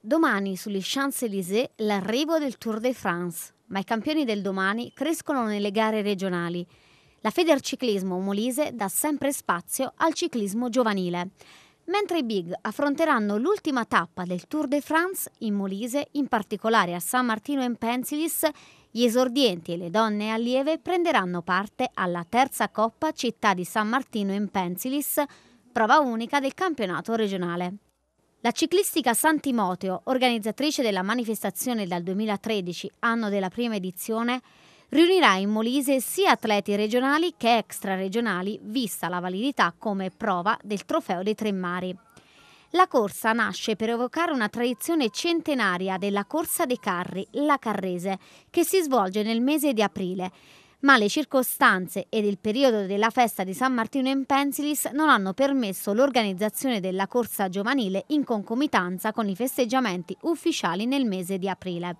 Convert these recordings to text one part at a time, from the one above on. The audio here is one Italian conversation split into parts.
Domani sugli Champs-Élysées l'arrivo del Tour de France, ma i campioni del domani crescono nelle gare regionali. La Federciclismo Molise dà sempre spazio al ciclismo giovanile. Mentre i big affronteranno l'ultima tappa del Tour de France in Molise, in particolare a San Martino in Pensilis, gli esordienti e le donne allieve prenderanno parte alla terza Coppa Città di San Martino in Pensilis, prova unica del campionato regionale. La ciclistica San Timoteo, organizzatrice della manifestazione dal 2013, anno della prima edizione, riunirà in Molise sia atleti regionali che extraregionali, vista la validità come prova del Trofeo dei Tre Mari. La corsa nasce per evocare una tradizione centenaria della Corsa dei Carri, la Carrese, che si svolge nel mese di aprile, ma le circostanze ed il periodo della festa di San Martino in Pensilis non hanno permesso l'organizzazione della corsa giovanile in concomitanza con i festeggiamenti ufficiali nel mese di aprile.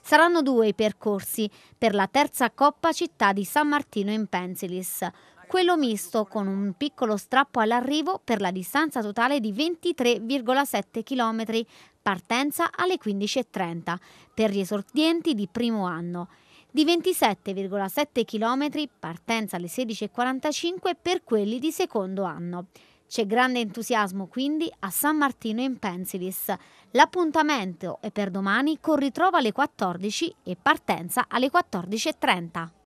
Saranno due i percorsi per la terza Coppa Città di San Martino in Pensilis, quello misto con un piccolo strappo all'arrivo per la distanza totale di 23,7 km, partenza alle 15.30 per gli esordienti di primo anno di 27,7 km, partenza alle 16.45 per quelli di secondo anno. C'è grande entusiasmo quindi a San Martino in Pensilis. L'appuntamento è per domani con ritrovo alle 14 e partenza alle 14.30.